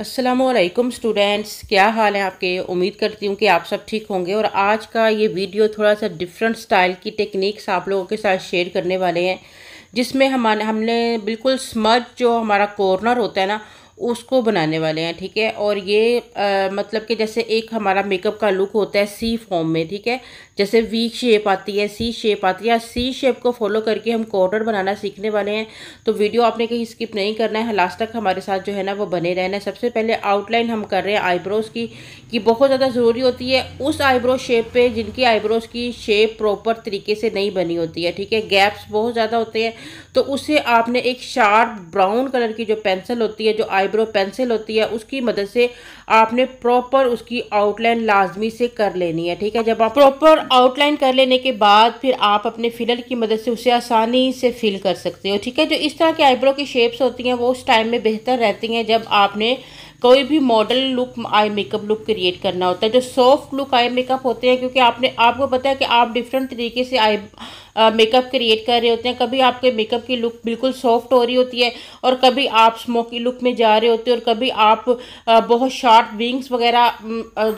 Aslam students क्या हाल है आपके उम्मीद करती हूँ कि आप सब ठीक होंगे और आज का ये वीडियो थोड़ा सा डिफरेंट स्टाइल की टेक्निक्स आप लोगों के साथ शेयर करने वाले हैं जिसमें हमारे हमने बिल्कुल स्मज जो हमारा कॉर्नर होता है ना उसको बनाने वाले हैं ठीक है और ये आ, मतलब कि जैसे एक हमारा मेकअप का लुक होता है सी फॉर्म में ठीक है जैसे वी शेप आती है सी शेप आती है सी शेप को फॉलो करके हम कॉर्डर बनाना सीखने वाले हैं तो वीडियो आपने कहीं स्किप नहीं करना है लास्ट तक हमारे साथ जो है ना वो बने रहना है सबसे पहले आउटलाइन हम कर रहे हैं आईब्रोज़ की कि बहुत ज़्यादा ज़रूरी होती है उस आईब्रो शेप पर जिनकी आईब्रोज़ की शेप प्रॉपर तरीके से नहीं बनी होती है ठीक है गैप्स बहुत ज़्यादा होते हैं तो उसे आपने एक शार्प ब्राउन कलर की जो पेंसिल होती है जो आई आईब्रो पेंसिल होती है उसकी मदद से आपने प्रॉपर उसकी आउटलाइन लाजमी से कर लेनी है ठीक है जब आप प्रॉपर आउटलाइन कर लेने के बाद फिर आप अपने फिलर की मदद से उसे आसानी से फिल कर सकते हो ठीक है जो इस तरह के आईब्रो की शेप्स होती हैं वो उस टाइम में बेहतर रहती हैं जब आपने कोई भी model look eye makeup look create करना होता है जो सॉफ्ट लुक आई मेकअप होते हैं क्योंकि आपने आपको पता है कि आप डिफरेंट तरीके से आई मेकअप क्रिएट कर रहे होते हैं कभी आपके मेकअप की लुक बिल्कुल सॉफ्ट हो रही होती है और कभी आप स्मोकी लुक में जा रहे होते हो और कभी आप बहुत शार्ट विंग्स वगैरह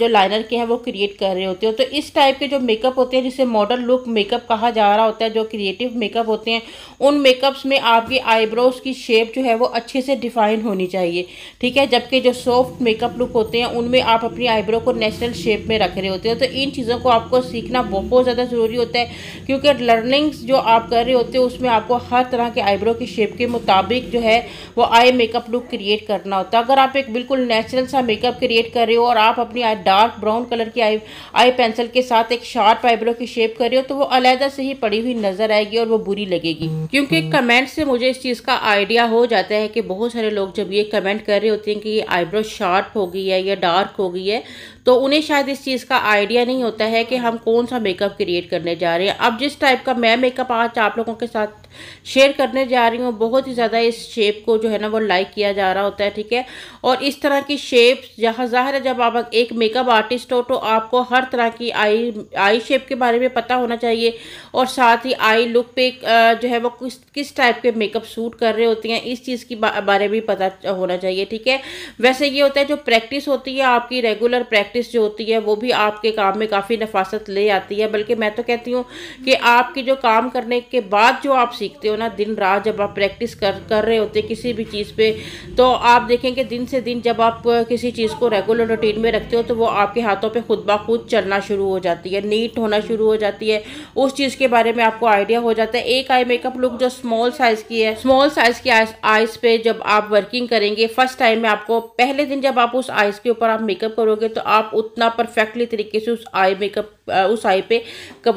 जो लाइनर के हैं वो क्रिएट कर रहे होते हो तो इस टाइप के जो मेकअप होते हैं जिसे मॉडर्न लुक मेकअप कहा जा रहा होता है जो क्रिएटिव मेकअप होते हैं उन मेकअप्स में आपकी आईब्रोज की शेप जो है वो अच्छे से डिफाइन होनी चाहिए ठीक है जबकि जो सॉफ्ट मेकअप लुक होते हैं उनमें आप अपनी आईब्रो को नेचुरल शेप में रख रहे होते हो तो इन चीज़ों को आपको सीखना बहुत ज़्यादा ज़रूरी होता है क्योंकि लर्न अर्निंग्स जो आप कर रहे होते हो उसमें आपको हर तरह के आईब्रो की शेप के मुताबिक जो है वो आई मेकअप लुक क्रिएट करना होता है अगर आप एक बिल्कुल नेचुरल सा मेकअप क्रिएट कर रहे हो और आप अपनी डार्क ब्राउन कलर की आई आई पेंसिल के साथ एक शार्प आईब्रो की शेप कर रहे हो तो वो अलहदा से ही पड़ी हुई नजर आएगी और वो बुरी लगेगी क्योंकि कमेंट हम्म। से मुझे इस चीज़ का आइडिया हो जाता है कि बहुत सारे लोग जब ये कमेंट कर रहे होते हैं कि ये आईब्रो शार्प हो गई है या डार्क हो गई है तो उन्हें शायद इस चीज़ का आइडिया नहीं होता है कि हम कौन सा मेकअप क्रिएट करने जा रहे हैं अब जिस टाइप का मैं मेकअप आज आप लोगों के साथ शेयर करने जा रही हूँ बहुत ही ज़्यादा इस शेप को जो है ना वो लाइक किया जा रहा होता है ठीक है और इस तरह की शेप जहाँ ज़ाहिर है जब आप एक मेकअप आर्टिस्ट हो तो आपको हर तरह की आई आई शेप के बारे में पता होना चाहिए और साथ ही आई लुक पे जो है वो किस किस टाइप के मेकअप सूट कर रहे होते हैं इस चीज़ के बारे में भी पता होना चाहिए ठीक है वैसे ये होता है जो प्रैक्टिस होती है आपकी रेगुलर प्रैक्टिस प्रैक्टिस जो होती है वो भी आपके काम में काफ़ी नफासत ले आती है बल्कि मैं तो कहती हूँ कि आपकी जो काम करने के बाद जो आप सीखते हो ना दिन रात जब आप प्रैक्टिस कर कर रहे होते किसी भी चीज़ पे तो आप देखेंगे दिन से दिन जब आप किसी चीज़ को रेगुलर रूटीन में रखते हो तो वो आपके हाथों पर खुद ब खुद चलना शुरू हो जाती है नीट होना शुरू हो जाती है उस चीज़ के बारे में आपको आइडिया हो जाता है एक आई मेकअप लुक जो स्मॉल साइज़ की है स्मॉल साइज़ की आइस पे जब आप वर्किंग करेंगे फर्स्ट टाइम में आपको पहले दिन जब आप उस आइस के ऊपर आप मेकअप करोगे तो आप आप उतना परफेक्टली तरीके से उस आई मेकअप उस आई पे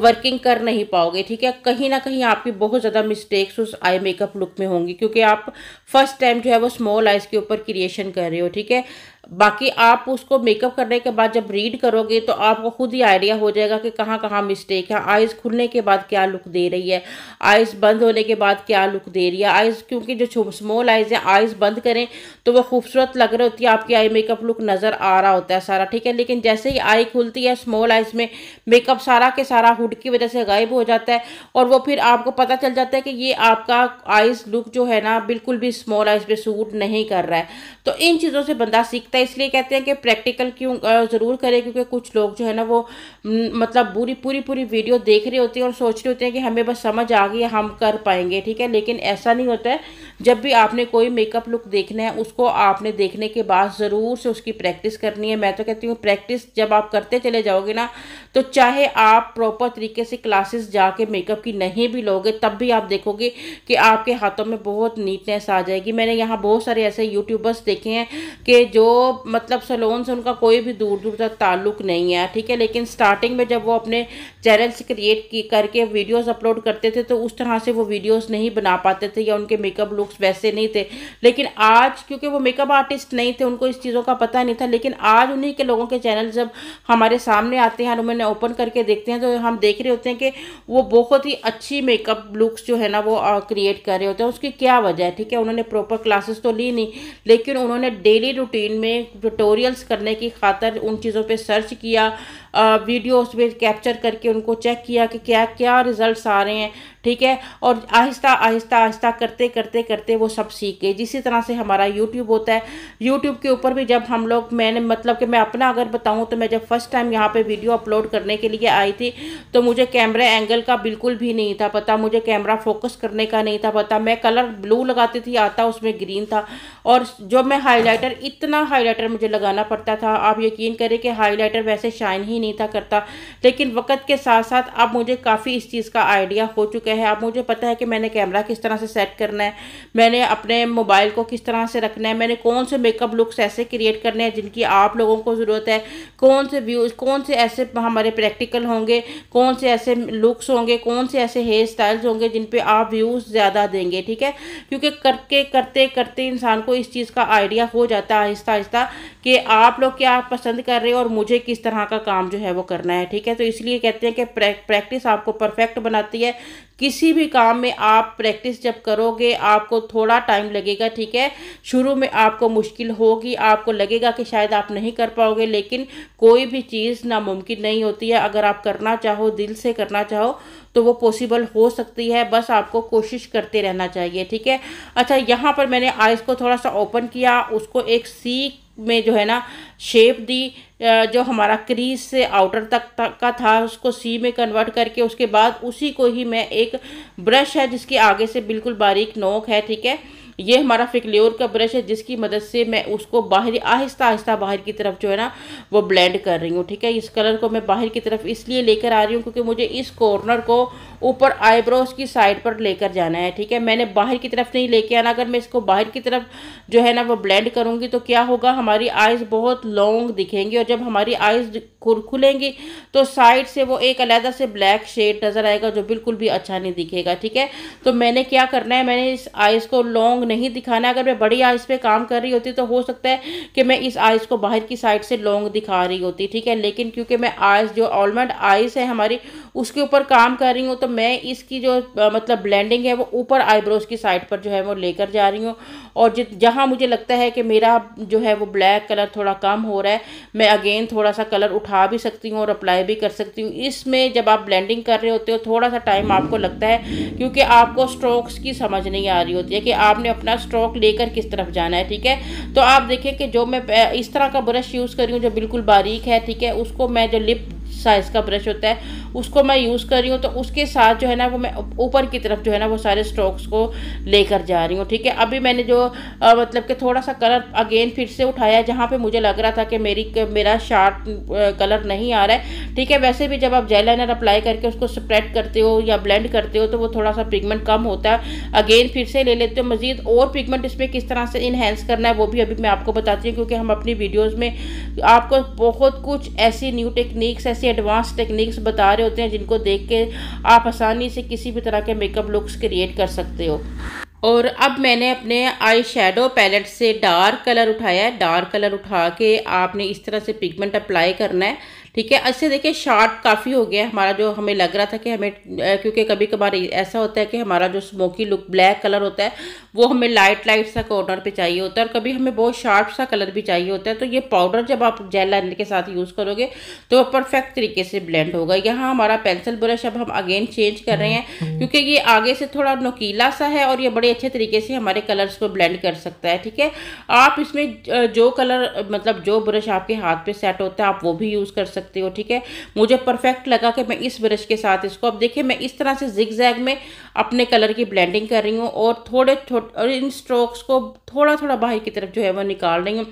वर्किंग कर नहीं पाओगे ठीक है कहीं ना कहीं आपकी बहुत ज़्यादा मिस्टेक्स उस आई मेकअप लुक में होंगी क्योंकि आप फर्स्ट टाइम जो है वो स्मॉल आइज़ के ऊपर क्रिएशन कर रहे हो ठीक है बाकी आप उसको मेकअप करने के बाद जब रीड करोगे तो आपको खुद ही आइडिया हो जाएगा कि कहाँ कहाँ मिस्टेक है आइज़ खुलने के बाद क्या लुक दे रही है आइज़ बंद होने के बाद क्या लुक दे रही है आइज़ क्योंकि जो स्मॉल आइज़ है आइज़ बंद करें तो वह खूबसूरत लग रही होती है आपकी आई मेकअप लुक नज़र आ रहा होता है सारा ठीक है लेकिन जैसे ही आई खुलती है स्मॉल आइज़ में मेकअप सारा के सारा हुड की वजह से गायब हो जाता है और वो फिर आपको पता चल जाता है कि ये आपका आइज़ लुक जो है ना बिल्कुल भी स्मॉल आइज़ पर सूट नहीं कर रहा है तो इन चीज़ों से बंदा सीख सीखता है इसलिए कहते हैं कि प्रैक्टिकल क्यों ज़रूर करें क्योंकि कुछ लोग जो है ना वो मतलब पूरी पूरी पूरी वीडियो देख रहे होते हैं और सोच रहे होते हैं कि हमें बस समझ आ गई हम कर पाएंगे ठीक है लेकिन ऐसा नहीं होता है जब भी आपने कोई मेकअप लुक देखना है उसको आपने देखने के बाद ज़रूर से उसकी प्रैक्टिस करनी है मैं तो कहती हूँ प्रैक्टिस जब आप करते चले जाओगे ना तो चाहे आप प्रॉपर तरीके से क्लासेस जाके मेकअप की नहीं भी लोगे तब भी आप देखोगे कि आपके हाथों में बहुत नीटनेस आ जाएगी मैंने यहाँ बहुत सारे ऐसे यूट्यूबर्स देखे हैं कि जो मतलब सलोन से उनका कोई भी दूर दूर तक ताल्लुक नहीं है ठीक है लेकिन स्टार्टिंग में जब वो अपने चैनल्स क्रिएट की करके वीडियोस अपलोड करते थे तो उस तरह से वो वीडियोस नहीं बना पाते थे या उनके मेकअप लुक्स वैसे नहीं थे लेकिन आज क्योंकि वो मेकअप आर्टिस्ट नहीं थे उनको इस चीज़ों का पता नहीं था लेकिन आज उन्हीं के लोगों के चैनल जब हमारे सामने आते हैं और उन्हें ओपन करके देखते हैं तो हम देख रहे होते हैं कि वो बहुत ही अच्छी मेकअप लुक्स जो है ना वो क्रिएट कर रहे होते हैं उसकी क्या वजह है ठीक है उन्होंने प्रॉपर क्लासेस तो ली नहीं लेकिन उन्होंने डेली रूटीन में मैंने ट्यूटोरियल्स करने की खातर उन चीज़ों पे सर्च किया वीडियोस पे कैप्चर करके उनको चेक किया कि क्या क्या रिज़ल्ट्स आ रहे हैं ठीक है और आहिस्ता आहिस्ता आहिस्ता करते करते करते वो सब सीख गए जिसी तरह से हमारा यूट्यूब होता है यूट्यूब के ऊपर भी जब हम लोग मैंने मतलब कि मैं अपना अगर बताऊँ तो मैं जब फर्स्ट टाइम यहाँ पर वीडियो अपलोड करने के लिए आई थी तो मुझे कैमरे एंगल का बिल्कुल भी नहीं था पता मुझे कैमरा फोकस करने का नहीं था पता मैं कलर ब्लू लगाती थी आता उसमें ग्रीन था और जो मैं हाईलाइटर इतना हाईलाइटर मुझे लगाना पड़ता था आप यकीन करें कि हाईलाइटर वैसे शाइन ही नहीं था करता लेकिन वक्त के साथ साथ अब मुझे काफ़ी इस चीज़ का आइडिया हो चुका है चुके हैं अब मुझे पता है कि मैंने कैमरा किस तरह से सेट करना है मैंने अपने मोबाइल को किस तरह से रखना है मैंने कौन से मेकअप लुक्स ऐसे क्रिएट करने हैं जिनकी आप लोगों को ज़रूरत है कौन से व्यूज़ कौन से ऐसे हमारे प्रैक्टिकल होंगे कौन से ऐसे लुक्स होंगे कौन से ऐसे हेयर स्टाइल्स होंगे जिन पर आप व्यूज़ ज़्यादा देंगे ठीक है क्योंकि करके करते करते इंसान को इस चीज़ का आइडिया हो जाता है आहिस्ता आहिस्ता कि आप लोग क्या पसंद कर रहे हो और मुझे किस तरह का काम जो है वो करना है ठीक है तो इसलिए कहते हैं कि प्रैक्टिस आपको परफेक्ट बनाती है किसी भी काम में आप प्रैक्टिस जब करोगे आपको थोड़ा टाइम लगेगा ठीक है शुरू में आपको मुश्किल होगी आपको लगेगा कि शायद आप नहीं कर पाओगे लेकिन कोई भी चीज़ नामुमकिन नहीं होती है अगर आप करना चाहो दिल से करना चाहो तो वो पॉसिबल हो सकती है बस आपको कोशिश करते रहना चाहिए ठीक है अच्छा यहाँ पर मैंने आइस को थोड़ा सा ओपन किया उसको एक सी में जो है ना शेप दी जो हमारा क्रीज से आउटर तक, तक का था उसको सी में कन्वर्ट करके उसके बाद उसी को ही मैं एक ब्रश है जिसके आगे से बिल्कुल बारीक नोक है ठीक है ये हमारा फिकल्योर का ब्रश है जिसकी मदद से मैं उसको बाहर आहिस्ता आहिस्ता बाहर की तरफ जो है ना वो ब्लेंड कर रही हूँ ठीक है इस कलर को मैं बाहर की तरफ इसलिए लेकर आ रही हूँ क्योंकि मुझे इस कॉर्नर को ऊपर आईब्रोज की साइड पर लेकर जाना है ठीक है मैंने बाहर की तरफ नहीं लेके आना अगर मैं इसको बाहर की तरफ जो है ना वो ब्लेंड करूँगी तो क्या होगा हमारी आइज़ बहुत लॉन्ग दिखेंगी और जब हमारी आइज़ खुलेंगी तो साइड से वो एक अलहदा से ब्लैक शेड नज़र आएगा जो बिल्कुल भी अच्छा नहीं दिखेगा ठीक है तो मैंने क्या करना है मैंने इस आइज़ को लॉन्ग लॉन्ग नहीं दिखाना अगर मैं बड़ी आइस पे काम कर रही होती तो हो सकता है कि मैं इस आइस को बाहर की साइड से लॉन्ग दिखा रही होती ठीक है लेकिन क्योंकि मैं आइस जो ऑलमंड आइस है हमारी उसके ऊपर काम कर रही हूँ तो मैं इसकी जो मतलब ब्लेंडिंग है वो ऊपर आईब्रोज की साइड पर जो है वो लेकर जा रही हूँ और जित जहाँ मुझे लगता है कि मेरा जो है वो ब्लैक कलर थोड़ा कम हो रहा है मैं अगेन थोड़ा सा कलर उठा भी सकती हूँ और अप्लाई भी कर सकती हूँ इसमें जब आप ब्लेंडिंग कर रहे होते हो थोड़ा सा टाइम आपको लगता है क्योंकि आपको स्ट्रोक्स की समझ नहीं आ रही होती है कि आपने अपना स्ट्रोक लेकर किस तरफ जाना है ठीक है तो आप देखें कि जो मैं इस तरह का ब्रश यूज़ करी हूँ जो बिल्कुल बारीक है ठीक है उसको मैं जो लिप साइज़ का ब्रश होता है उसको मैं यूज़ कर रही हूँ तो उसके साथ जो है ना वो मैं ऊपर की तरफ जो है ना वो सारे स्ट्रोक्स को लेकर जा रही हूँ ठीक है अभी मैंने जो आ, मतलब कि थोड़ा सा कलर अगेन फिर से उठाया जहाँ पर मुझे लग रहा था कि मेरी मेरा शार्प कलर नहीं आ रहा है ठीक है वैसे भी जब आप जेल लाइनर अप्लाई करके उसको स्प्रेड करते हो या ब्लेंड करते हो तो वो थोड़ा सा पिगमेंट कम होता है अगेन फिर से ले लेते हो मज़ीद और पिगमेंट इसमें किस तरह से इनहेंस करना है वो भी अभी मैं आपको बताती हूँ क्योंकि हम अपनी वीडियोज़ में आपको बहुत कुछ ऐसी न्यू टेक्निक्स ऐसी एडवांस टेक्निक्स बता रहे सितारे होते हैं जिनको देख के आप आसानी से किसी भी तरह के मेकअप लुक्स क्रिएट कर सकते हो और अब मैंने अपने आई शेडो पैलेट से डार्क कलर उठाया है डार्क कलर उठा के आपने इस तरह से पिगमेंट अप्लाई करना है ठीक है अच्छे देखिए शार्प काफ़ी हो गया हमारा जो हमें लग रहा था कि हमें क्योंकि कभी कभार ऐसा होता है कि हमारा जो स्मोकी लुक ब्लैक कलर होता है वो हमें लाइट लाइट सा कॉर्नर पे चाहिए होता है और कभी हमें बहुत शार्प सा कलर भी चाहिए होता है तो ये पाउडर जब आप जेल लाइनर के साथ यूज़ करोगे तो परफेक्ट तरीके से ब्लेंड होगा यहाँ हमारा पेंसिल ब्रश अब हम अगेन चेंज कर रहे हैं हम्म। क्योंकि ये आगे से थोड़ा नकीला सा है और ये बड़े अच्छे तरीके से हमारे कलर्स को ब्लेंड कर सकता है ठीक है आप इसमें जो कलर मतलब जो ब्रश आपके हाथ पे सेट होता है आप वो भी यूज़ कर सकते सकते हो ठीक है मुझे परफेक्ट लगा कि मैं इस ब्रश के साथ इसको अब देखिए मैं इस तरह से जिग जैग में अपने कलर की ब्लेंडिंग कर रही हूँ और थोड़े थोड़े और इन स्ट्रोक्स को थोड़ा थोड़ा बाहर की तरफ जो है वो निकाल रही हूँ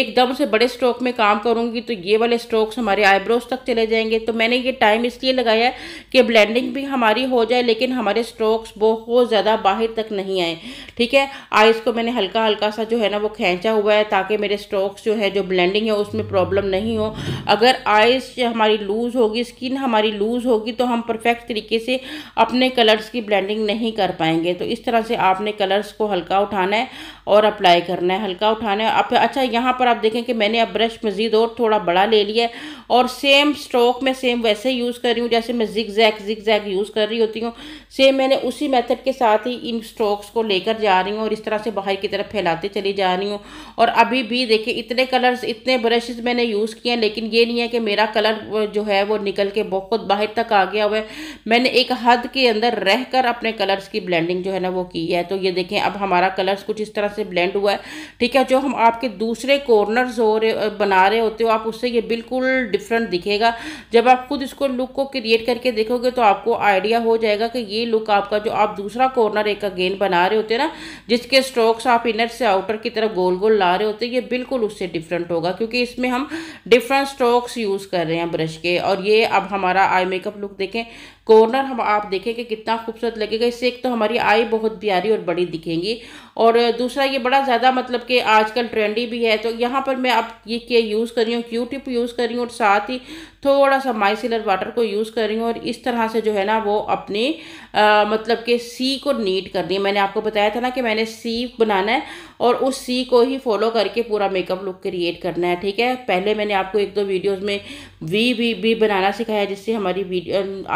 एकदम से बड़े स्ट्रोक में काम करूँगी तो ये वाले स्ट्रोक्स हमारे आईब्रोज तक चले जाएंगे तो मैंने ये टाइम इसलिए लगाया है कि ब्लैंडिंग भी हमारी हो जाए लेकिन हमारे स्ट्रोक्स बहुत ज़्यादा बाहर तक नहीं आए ठीक है आइज़ को मैंने हल्का हल्का सा जो है ना वो खींचा हुआ है ताकि मेरे स्ट्रोक्स जो है जो ब्लेंडिंग है उसमें प्रॉब्लम नहीं हो अगर आई आइज़ हमारी लूज़ होगी स्किन हमारी लूज़ होगी तो हम परफेक्ट तरीके से अपने कलर्स की ब्लेंडिंग नहीं कर पाएंगे तो इस तरह से आपने कलर्स को हल्का उठाना है और अप्लाई करना है हल्का उठाना है अब अच्छा यहाँ पर आप देखें कि मैंने अब ब्रश मज़ीद और थोड़ा बड़ा ले लिया है और सेम स्ट्रोक में सेम वैसे यूज़ कर रही हूँ जैसे मैं zigzag zigzag use कर रही होती हूँ सेम मैंने उसी मेथड के साथ ही इन स्ट्रोक्स को लेकर जा रही हूँ और इस तरह से बाहर की तरफ फैलाते चली जा रही हूँ और अभी भी देखिए इतने कलर्स इतने ब्रशेज़ मैंने यूज़ किए हैं लेकिन ये नहीं है कि मेरा मेरा कलर जो है वो निकल के बहुत बाहर तक आ गया हुआ है मैंने एक हद के अंदर रह कर अपने कलर्स की ब्लेंडिंग जो है ना वो की है तो ये देखें अब हमारा कलर्स कुछ इस तरह से ब्लेंड हुआ है ठीक है जो हम आपके दूसरे कॉर्नर्स हो रहे बना रहे होते हो आप उससे ये बिल्कुल डिफरेंट दिखेगा जब आप खुद इसको लुक को क्रिएट करके देखोगे तो आपको आइडिया हो जाएगा कि ये लुक आपका जो आप दूसरा कॉर्नर एक अगेन बना रहे होते हैं ना जिसके स्ट्रोक्स आप इनर से आउटर की तरफ गोल गोल ला रहे होते हैं ये बिल्कुल उससे डिफरेंट होगा क्योंकि इसमें हम डिफरेंट स्ट्रोक्स यूज़ कर रहे हैं ब्रश के और ये अब हमारा आई मेकअप लुक देखें कॉर्नर हम आप देखेंगे कितना खूबसूरत लगेगा इससे एक तो हमारी आई बहुत प्यारी और बड़ी दिखेंगी और दूसरा ये बड़ा ज़्यादा मतलब कि आजकल ट्रेंडी भी है तो यहाँ पर मैं आप ये क्या यूज़ कर रही हूँ क्यू टिप यूज़ कर रही हूँ और साथ ही थोड़ा सा माइसिलर वाटर को यूज़ कर रही हूँ और इस तरह से जो है ना वो अपनी आ, मतलब कि सी को नीट रही है मैंने आपको बताया था ना कि मैंने सी बनाना है और उस सी को ही फॉलो करके पूरा मेकअप लुक क्रिएट करना है ठीक है पहले मैंने आपको एक दो वीडियोज़ में वी भी, भी, बनाना सिखाया जिससे हमारी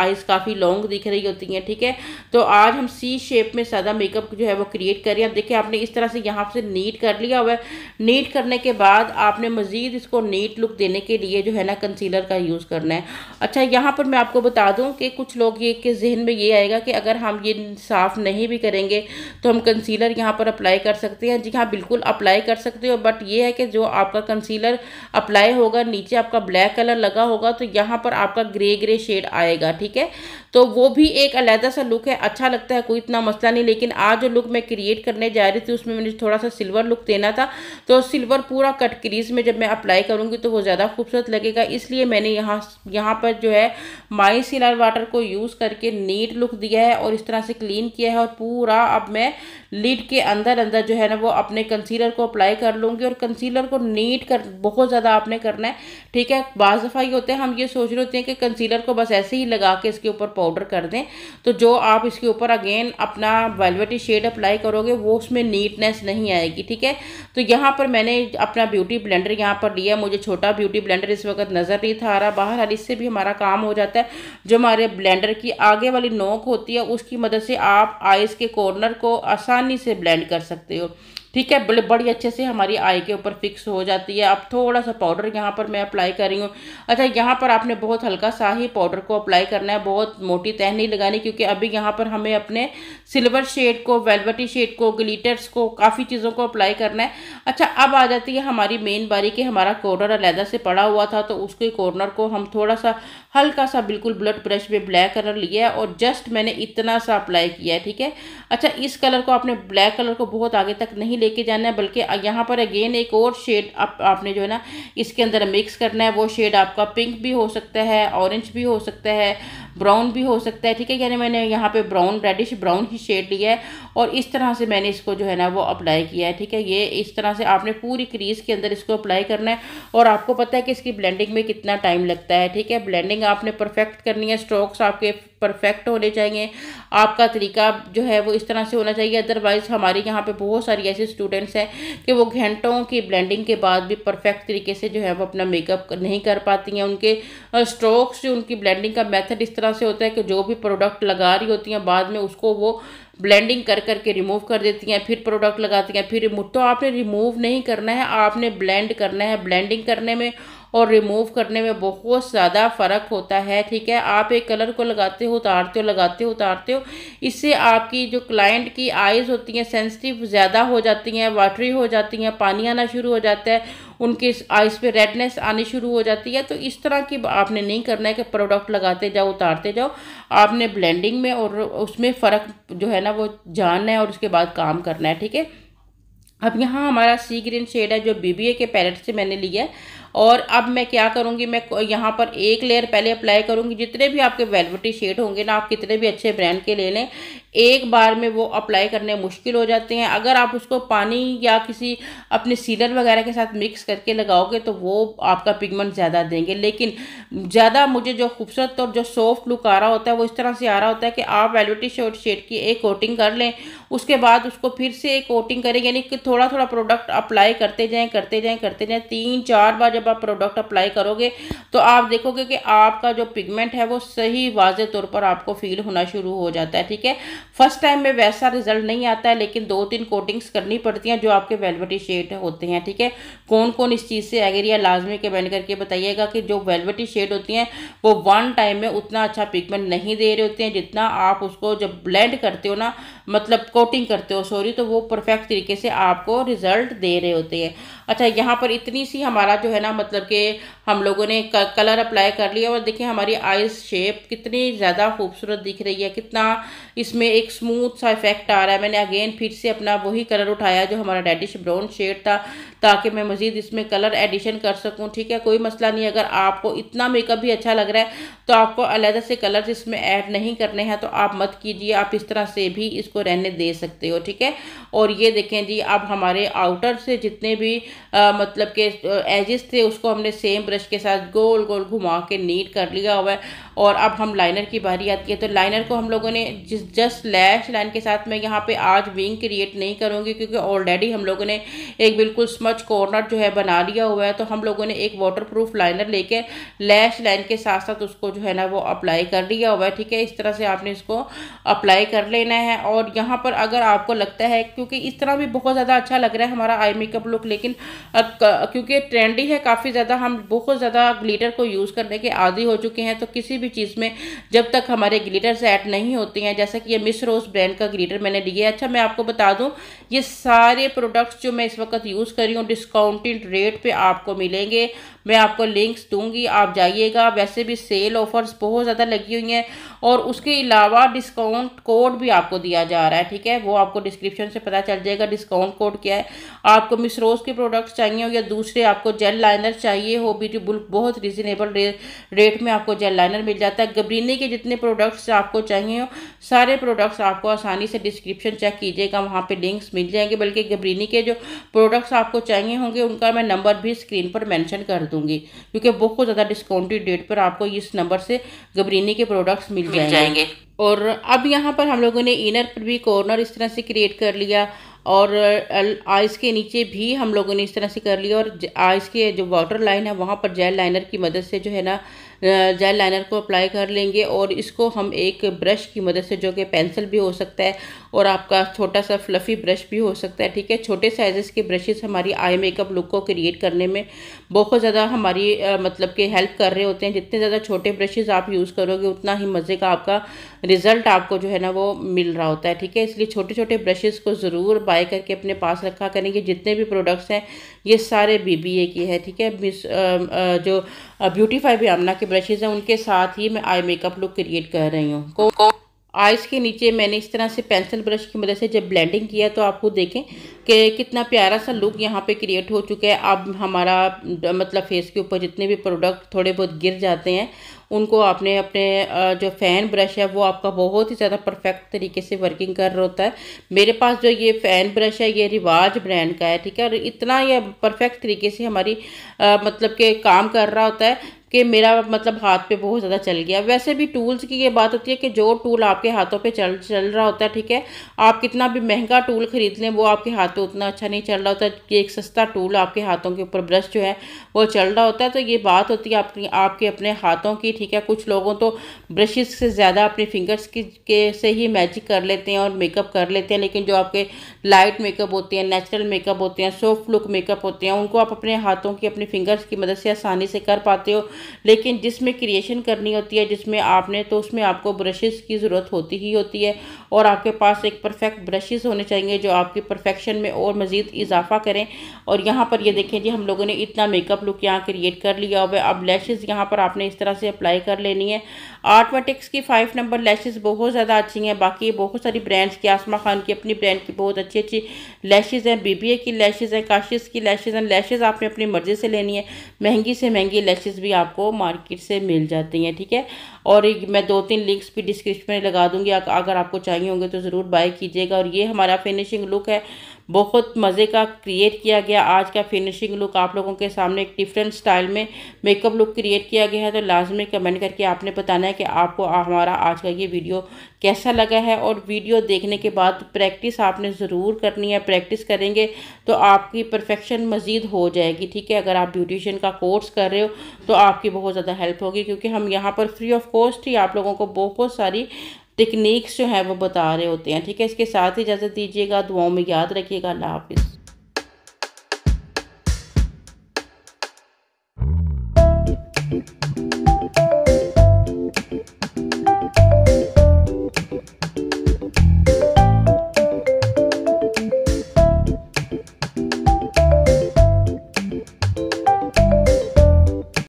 आइज़ का काफ़ी लॉन्ग दिख रही होती हैं ठीक है तो आज हम सी शेप में सादा मेकअप जो है वो क्रिएट कर रहे अब देखिए आपने इस तरह से यहाँ से नीट कर लिया हुआ है नीट करने के बाद आपने मज़ीद इसको नीट लुक देने के लिए जो है ना कंसीलर का यूज़ करना है अच्छा यहाँ पर मैं आपको बता दूँ कि कुछ लोग ये के जहन में ये आएगा कि अगर हम ये साफ़ नहीं भी करेंगे तो हम कंसीलर यहाँ पर अप्लाई कर सकते हैं जी हाँ बिल्कुल अप्लाई कर सकते हो बट ये है कि जो आपका कंसीलर अप्लाई होगा नीचे आपका ब्लैक कलर लगा होगा तो यहाँ पर आपका ग्रे ग्रे शेड आएगा ठीक है तो वो भी एक अलहदा सा लुक है अच्छा लगता है कोई इतना मसला नहीं लेकिन आज जो लुक मैं क्रिएट करने जा रही थी उसमें मैंने थोड़ा सा सिल्वर लुक देना था तो सिल्वर पूरा कट क्रीज में जब मैं अप्लाई करूँगी तो वो ज़्यादा खूबसूरत लगेगा इसलिए मैंने यहाँ यहाँ पर जो है माई सिलर वाटर को यूज़ करके नीट लुक दिया है और इस तरह से क्लीन किया है और पूरा अब मैं लिड के अंदर अंदर जो है ना वो अपने कंसीलर को अप्लाई कर लूँगी और कंसीलर को नीट कर बहुत ज़्यादा आपने करना है ठीक है बाज़ दफ़ा ये होते हैं हम ये सोच रहे होते हैं कि कंसीलर को बस ऐसे ही लगा के इसके ऊपर पाउडर कर दें तो जो आप इसके ऊपर अगेन अपना वेलवेटी शेड अप्लाई करोगे वो उसमें नीटनेस नहीं आएगी ठीक है तो यहाँ पर मैंने अपना ब्यूटी ब्लेंडर यहाँ पर लिया मुझे छोटा ब्यूटी ब्लेंडर इस वक्त नज़र नहीं था आ रहा बाहर आ इससे भी हमारा काम हो जाता है जो हमारे ब्लेंडर की आगे वाली नोक होती है उसकी मदद से आप आइज़ के कॉर्नर को आसान आसानी से ब्लेंड कर सकते हो ठीक है बड़ी अच्छे से हमारी आई के ऊपर फिक्स हो जाती है अब थोड़ा सा पाउडर यहाँ पर मैं अप्लाई कर रही हूँ अच्छा यहाँ पर आपने बहुत हल्का सा ही पाउडर को अप्लाई करना है बहुत मोटी तह नहीं लगानी क्योंकि अभी यहाँ पर हमें अपने सिल्वर शेड को वेलवेटी शेड को ग्लीटर्स को काफ़ी चीज़ों को अप्लाई करना है अच्छा अब आ जाती है हमारी मेन बारी कि हमारा कॉर्नर अलहदा से पड़ा हुआ था तो उसके कॉर्नर को हम थोड़ा सा हल्का सा बिल्कुल ब्लड ब्रश में ब्लैक कलर लिया है और जस्ट मैंने इतना सा अप्लाई किया है ठीक है अच्छा इस कलर को आपने ब्लैक कलर को बहुत आगे तक नहीं लेके जाना है बल्कि यहाँ पर अगेन एक और शेड आप आपने जो है ना इसके अंदर मिक्स करना है वो शेड आपका पिंक भी हो सकता है ऑरेंज भी हो सकता है ब्राउन भी हो सकता है ठीक है यानी मैंने यहाँ पे ब्राउन रेडिश ब्राउन ही शेड लिया है और इस तरह से मैंने इसको जो है ना वो अप्लाई किया है ठीक है ये इस तरह से आपने पूरी क्रीज़ के अंदर इसको अप्लाई करना है और आपको पता है कि इसकी ब्लेंडिंग में कितना टाइम लगता है ठीक है ब्लेंडिंग आपने परफेक्ट करनी है स्ट्रोक्स आपके परफेक्ट होने चाहिए आपका तरीका जो है वो इस तरह से होना चाहिए अदरवाइज़ हमारे यहाँ पे बहुत सारी ऐसे स्टूडेंट्स हैं कि वो घंटों की ब्लेंडिंग के बाद भी परफेक्ट तरीके से जो है वो अपना मेकअप नहीं कर पाती हैं उनके स्ट्रोक्स जो उनकी ब्लेंडिंग का मेथड इस तरह तरह से होता है कि जो भी प्रोडक्ट लगा रही होती हैं बाद में उसको वो ब्लेंडिंग कर करके रिमूव कर देती हैं फिर प्रोडक्ट लगाती हैं फिर तो आपने रिमूव नहीं करना है आपने ब्लेंड करना है ब्लेंडिंग करने में और रिमूव करने में बहुत ज़्यादा फ़र्क होता है ठीक है आप एक कलर को लगाते हो उतारते हो लगाते हो उतारते हो इससे आपकी जो क्लाइंट की आइज़ होती हैं सेंसिटिव ज़्यादा हो जाती हैं वाटरी हो जाती हैं पानी आना शुरू हो जाता है उनके आइज़ पे रेडनेस आनी शुरू हो जाती है तो इस तरह की आपने नहीं करना है कि प्रोडक्ट लगाते जाओ उतारते जाओ आपने ब्लेंडिंग में और उसमें फ़र्क जो है ना वो जानना है और उसके बाद काम करना है ठीक है अब यहाँ हमारा सी ग्रीन शेड है जो बीबीए के पैलेट से मैंने लिया है और अब मैं क्या करूँगी मैं यहाँ पर एक लेयर पहले अप्लाई करूँगी जितने भी आपके वेलवटी शेड होंगे ना आप कितने भी अच्छे ब्रांड के ले लें एक बार में वो अप्लाई करने मुश्किल हो जाते हैं अगर आप उसको पानी या किसी अपने सीलर वगैरह के साथ मिक्स करके लगाओगे तो वो आपका पिगमेंट ज़्यादा देंगे लेकिन ज़्यादा मुझे जो खूबसूरत और जो सॉफ्ट लुक आ रहा होता है वो इस तरह से आ रहा होता है कि आप एलवेटी शॉर्ट शेड की एक कोटिंग कर लें उसके बाद उसको फिर से एक कोटिंग करें यानी कि थोड़ा थोड़ा प्रोडक्ट अप्लाई करते जाएँ करते जाएँ करते जाएँ तीन चार बार जब आप प्रोडक्ट अप्लाई करोगे तो आप देखोगे कि आपका जो पिगमेंट है वो सही वाज तौर पर आपको फील होना शुरू हो जाता है ठीक है फर्स्ट टाइम में वैसा रिजल्ट नहीं आता है लेकिन दो तीन कोटिंग्स करनी पड़ती हैं जो आपके वेलवेटी शेड होते हैं ठीक है कौन कौन इस चीज़ से अगर है लाजमी कमेंट करके बताइएगा कि जो वेलवेटी शेड होती हैं वो वन टाइम में उतना अच्छा पिगमेंट नहीं दे रहे होते हैं जितना आप उसको जब ब्लेंड करते हो ना मतलब कोटिंग करते हो सॉरी तो वो परफेक्ट तरीके से आपको रिजल्ट दे रहे होते हैं अच्छा यहाँ पर इतनी सी हमारा जो है ना मतलब कि हम लोगों ने कलर अप्लाई कर लिया और देखिए हमारी आइज शेप कितनी ज़्यादा खूबसूरत दिख रही है कितना इसमें एक स्मूथ सा इफेक्ट आ रहा है मैंने अगेन फिर से अपना वही कलर उठाया जो हमारा डेडिश ब्राउन शेड था ताकि मैं मज़ीद इसमें कलर एडिशन कर सकूँ ठीक है कोई मसला नहीं अगर आपको इतना मेकअप भी अच्छा लग रहा है तो आपको अलहदा से कलर इसमें ऐड नहीं करने हैं तो आप मत कीजिए आप इस तरह से भी इसको रहने दे सकते हो ठीक है और ये देखें जी अब हमारे आउटर से जितने भी आ, मतलब के एजिस थे उसको हमने सेम ब्रश के साथ गोल गोल घुमा के नीट कर लिया हुआ है और अब हम लाइनर की बारी आती है तो लाइनर को हम लोगों ने जिस जस्ट लैश लाइन के साथ मैं यहाँ पे आज विंग क्रिएट नहीं करूँगी क्योंकि ऑलरेडी हम लोगों ने एक बिल्कुल स्मच कॉर्नर जो है बना लिया हुआ है तो हम लोगों ने एक वाटर प्रूफ लाइनर लेके लैश लाइन के साथ साथ उसको जो है ना वो अप्लाई कर लिया हुआ है ठीक है इस तरह से आपने इसको अप्लाई कर लेना है और यहाँ पर अगर आपको लगता है क्योंकि इस तरह भी बहुत ज़्यादा अच्छा लग रहा है हमारा आई मेकअप लुक लेकिन क्योंकि ट्रेंडी है काफ़ी ज़्यादा हम बहुत ज़्यादा ग्लीटर को यूज़ करने के आदि हो चुके हैं तो किसी भी चीज़ में जब तक हमारे ग्लिटर्स ऐड नहीं होते हैं जैसा कि ये मिस रोज़ ब्रांड का ग्लिटर मैंने लिया है अच्छा मैं आपको बता दूँ ये सारे प्रोडक्ट्स जो मैं इस वक्त यूज़ कर रही हूँ डिस्काउंटेड रेट पर आपको मिलेंगे मैं आपको लिंक्स दूंगी आप जाइएगा वैसे भी सेल ऑफर्स बहुत ज़्यादा लगी हुई हैं और उसके अलावा डिस्काउंट कोड भी आपको दिया जा रहा है ठीक है वो आपको डिस्क्रिप्शन से पता चल जाएगा डिस्काउंट कोड क्या है आपको मिसरोज के प्रोडक्ट्स चाहिए हो या दूसरे आपको जेल लाइनर चाहिए हो ब्यूटी बहुत रिजनेबल रे, रेट में आपको जेल लाइनर मिल जाता है गबरीने के जितने प्रोडक्ट्स आपको चाहिए हो सारे प्रोडक्ट्स आपको आसानी से डिस्क्रिप्शन चेक कीजिएगा वहाँ पर लिंक्स मिल जाएंगे बल्कि गबरीनी के जो प्रोडक्ट्स आपको चाहिए होंगे उनका मैं नंबर भी स्क्रीन पर मैंशन कर दूँ दूंगी क्योंकि बहुत ज़्यादा डिस्काउंटेड रेट पर आपको इस नंबर से गबरीनी के प्रोडक्ट्स मिल जाएंगे, जाएंगे। और अब यहाँ पर हम लोगों ने इनर पर भी कॉर्नर इस तरह से क्रिएट कर लिया और आइस के नीचे भी हम लोगों ने इस तरह से कर लिया और आइस के जो वाटर लाइन है वहाँ पर जेल लाइनर की मदद से जो है ना जेल लाइनर को अप्लाई कर लेंगे और इसको हम एक ब्रश की मदद से जो कि पेंसिल भी हो सकता है और आपका छोटा सा फ्लफ़ी ब्रश भी हो सकता है ठीक है छोटे साइजेस के ब्रशेज़ हमारी आई मेकअप लुक को क्रिएट करने में बहुत ज़्यादा हमारी आ, मतलब कि हेल्प कर रहे होते हैं जितने ज़्यादा छोटे ब्रशेज़ आप यूज़ करोगे उतना ही मज़े का आपका रिज़ल्ट आपको जो है ना वो मिल रहा होता है ठीक है इसलिए छोटे छोटे ब्रशेज़ को ज़रूर बाय करके अपने पास रखा करेंगे जितने भी प्रोडक्ट्स हैं ये सारे बी बी ए के हैं ठीक है जो ब्यूटीफाई भी आमना के ब्रशेज़ हैं उनके साथ ही मैं आई मेकअप लुक क्रिएट कर रही हूँ को, को आइज़ के नीचे मैंने इस तरह से पेंसिल ब्रश की मदद से जब ब्लेंडिंग किया तो आपको देखें कि कितना प्यारा सा लुक यहाँ पे क्रिएट हो चुका है अब हमारा मतलब फेस के ऊपर जितने भी प्रोडक्ट थोड़े बहुत गिर जाते हैं उनको आपने अपने जो फ़ैन ब्रश है वो आपका बहुत ही ज़्यादा परफेक्ट तरीके से वर्किंग कर रहा होता है मेरे पास जो ये फ़ैन ब्रश है ये रिवाज ब्रांड का है ठीक है और इतना यह परफेक्ट तरीके से हमारी आ, मतलब के काम कर रहा होता है कि मेरा मतलब हाथ पे बहुत ज़्यादा चल गया वैसे भी टूल्स की ये बात होती है कि जो टूल आपके हाथों पे चल चल रहा होता है ठीक है आप कितना भी महंगा टूल ख़रीद लें वो आपके हाथ पे उतना अच्छा नहीं चल रहा होता कि एक सस्ता टूल आपके हाथों के ऊपर ब्रश जो है वो चल रहा होता है तो ये बात होती है आपकी आपके अपने हाथों की ठीक है कुछ लोगों तो ब्रशेज से ज़्यादा अपने फिंगर्स की के से ही मैजिक कर लेते हैं और मेकअप कर लेते हैं लेकिन जो आपके लाइट मेकअप होते हैं नेचुरल मेकअप होते हैं सॉफ्ट लुक मेकअप होते हैं उनको आप अपने हाथों की अपने फिंगर्स की मदद से आसानी से कर पाते हो लेकिन जिसमें क्रिएशन करनी होती है जिसमें आपने तो उसमें आपको ब्रशेज़ की ज़रूरत होती ही होती है और आपके पास एक परफेक्ट ब्रशेज़ होने चाहिए जो आपकी परफेक्शन में और मज़ीद इजाफा करें और यहाँ पर ये देखें जी हम लोगों ने इतना मेकअप लुक यहाँ क्रिएट कर लिया हुआ है अब लैशेज़ यहाँ पर आपने इस तरह से अप्लाई कर लेनी है आर्टमेटिक्स की फ़ाइव नंबर लैशेज़ बहुत ज़्यादा अच्छी हैं बाकी बहुत सारी ब्रांड्स की आसमा खान की अपनी ब्रांड की बहुत अच्छी अच्छी लैशेज़ हैं बीबीए की लैशेज़ हैं काशिश की लैशेज़ हैं लैशेज़ आपने अपनी मर्ज़ी से लेनी है महंगी से महंगी लैशेज़ भी आप आपको मार्केट से मिल जाती हैं ठीक है और मैं दो तीन लिंक्स भी डिस्क्रिप्शन में लगा दूंगी अगर आपको चाहिए होंगे तो ज़रूर बाय कीजिएगा और ये हमारा फिनिशिंग लुक है बहुत मज़े का क्रिएट किया गया आज का फिनिशिंग लुक आप लोगों के सामने एक डिफरेंट स्टाइल में मेकअप लुक क्रिएट किया गया है तो लाजमी कमेंट करके आपने बताना है कि आपको हमारा आज का ये वीडियो कैसा लगा है और वीडियो देखने के बाद प्रैक्टिस आपने ज़रूर करनी है प्रैक्टिस करेंगे तो आपकी परफेक्शन मज़ीद हो जाएगी ठीक है अगर आप ब्यूटिशन का कोर्स कर रहे हो तो आपकी बहुत ज़्यादा हेल्प होगी क्योंकि हम यहाँ पर फ्री ऑफ पोस्ट ही आप लोगों को बहुत सारी टेक्निक्स जो है वो बता रहे होते हैं ठीक है इसके साथ ही इजाज़त दीजिएगा दुआओं में याद रखिएगा अल्लाह हाफिज़